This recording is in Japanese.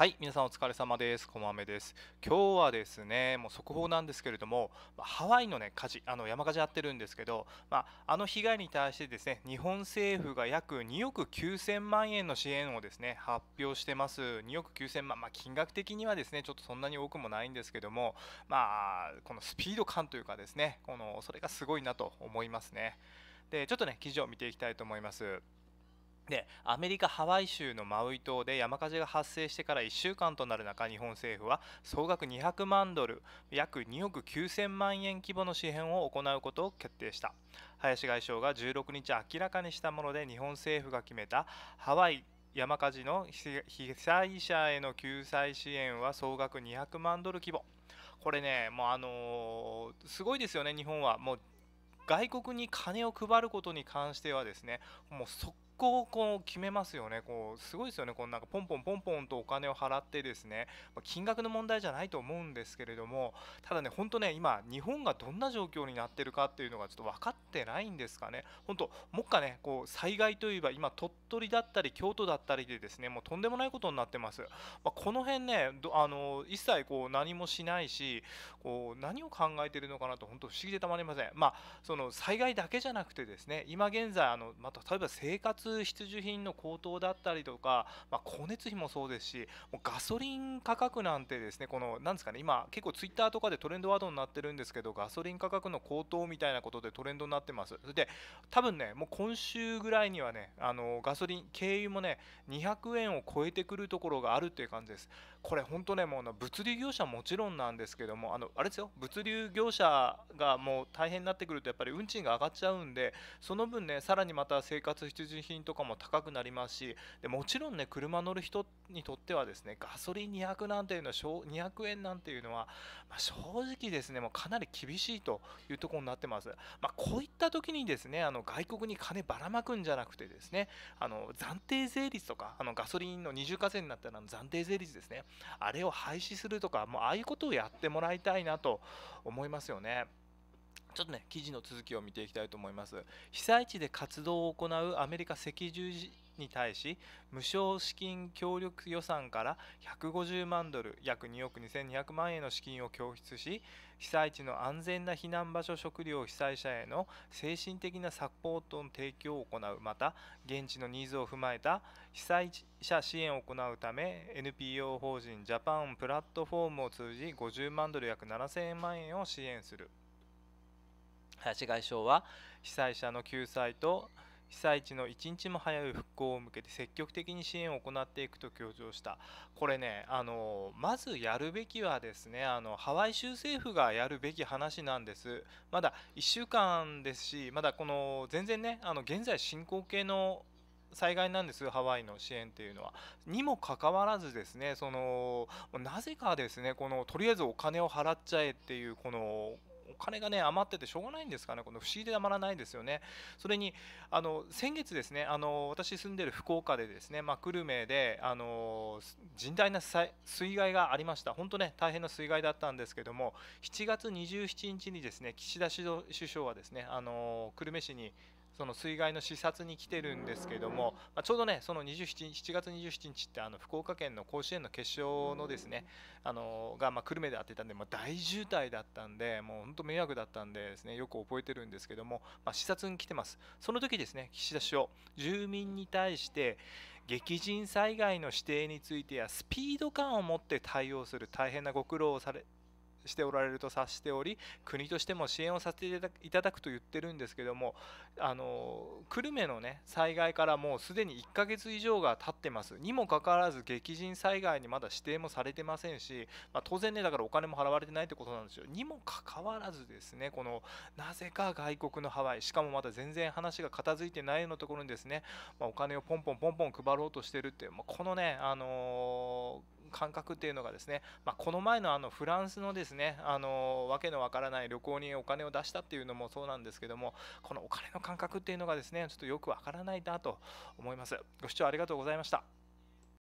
はい、皆さんお疲れ様です。こまめです。今日はですね、もう速報なんですけれども、ハワイのね、火事、あの山火事やってるんですけど、まあ、あの被害に対してですね、日本政府が約2億9000万円の支援をですね、発表してます。2億9000万、まあ、金額的にはですね、ちょっとそんなに多くもないんですけども、まあ、このスピード感というかですね、この、それがすごいなと思いますね。で、ちょっとね、記事を見ていきたいと思います。でアメリカ・ハワイ州のマウイ島で山火事が発生してから1週間となる中日本政府は総額200万ドル約2億9000万円規模の支援を行うことを決定した林外相が16日明らかにしたもので日本政府が決めたハワイ山火事の被災者への救済支援は総額200万ドル規模これねもうあのー、すごいですよね日本はもう外国に金を配ることに関してはですねもう速個こう決めますよね、こうすごいですよね、こうなんかポンポンポンポンとお金を払ってですね、ま金額の問題じゃないと思うんですけれども、ただね、本当ね、今、日本がどんな状況になってるかっていうのがちょっと分かってないんですかね、本当、もっかね、こう災害といえば、今、鳥取だったり、京都だったりでですね、もうとんでもないことになってます。まあ、この辺ねあの一切こう何もしないしこう何を考えてるのかなと本当不思議でたまりません。まあ、その災害だけじゃなくてですね今現在あの、まあ、例えば生活必需品の高騰だったりとか、まあ、光熱費もそうですし、もうガソリン価格なんてですね、この、なんですかね、今、結構ツイッターとかでトレンドワードになってるんですけど、ガソリン価格の高騰みたいなことでトレンドになってます。で、多分ね、もう今週ぐらいにはね、あのガソリン、軽油もね、200円を超えてくるところがあるっていう感じです。これ本当ねもうの物流業者もちろんなんですけどもあのあれですよ物流業者がもう大変になってくるとやっぱり運賃が上がっちゃうんでその分ねさらにまた生活必需品とかも高くなりますしでもちろんね車乗る人にとってはですねガソリン200なんていうのは200円なんていうのは、まあ、正直ですねもうかなり厳しいというところになってます、まあ、こういった時にですねあの外国に金ばらまくんじゃなくてですねあの暫定税率とかあのガソリンの二重課税になったら暫定税率ですねあれを廃止するとか、もうああいうことをやってもらいたいなと思いますよね。ちょっとね、記事の続きを見ていきたいと思います。被災地で活動を行うアメリカ赤十字に対し無償資金協力予算から150万ドル約2億2200万円の資金を供出し被災地の安全な避難場所食料被災者への精神的なサポートの提供を行うまた現地のニーズを踏まえた被災者支援を行うため NPO 法人ジャパンプラットフォームを通じ50万ドル約7000万円を支援する林外相は被災者の救済と被災地の一日も早い復興を向けて積極的に支援を行っていくと強調したこれねあのまずやるべきはですねあのハワイ州政府がやるべき話なんですまだ1週間ですしまだこの全然ねあの現在進行形の災害なんですハワイの支援っていうのは。にもかかわらずですねそのなぜかですねこのとりあえずお金を払っちゃえっていうこの金がね余っててしょうがないんですかね、この不思議でたまらないですよね。それにあの先月ですね、あの私住んでる福岡でですね、まあ、久留米であの甚大な水害がありました。本当ね大変な水害だったんですけども、7月27日にですね、岸田首相はですね、あの久留米市にその水害の視察に来てるんですけども、まあ、ちょうどねその27 7月27日ってあの福岡県の甲子園の決勝のですねあのがまあ久留米で当てたんで、まあ、大渋滞だったんでもう本当迷惑だったんでですねよく覚えてるんですけども、まあ、視察に来てますその時ですね岸田首相住民に対して激甚災害の指定についてやスピード感を持って対応する大変なご苦労をされしておられると察しており国としても支援をさせていただくと言ってるんですけどもあの久留米の、ね、災害からもうすでに1ヶ月以上が経ってますにもかかわらず激甚災害にまだ指定もされてませんし、まあ、当然ねだからお金も払われてないってことなんですよにもかかわらずですねこのなぜか外国のハワイしかもまだ全然話が片付いてないようなところにですね、まあ、お金をポンポンポンポン配ろうとしてるって、まあ、このねあのー感覚っていうのがですね、まあ、この前のあのフランスのですねあのわけのわからない旅行にお金を出したっていうのもそうなんですけどもこのお金の感覚っていうのがですねちょっとよくわからないなと思いますご視聴ありがとうございました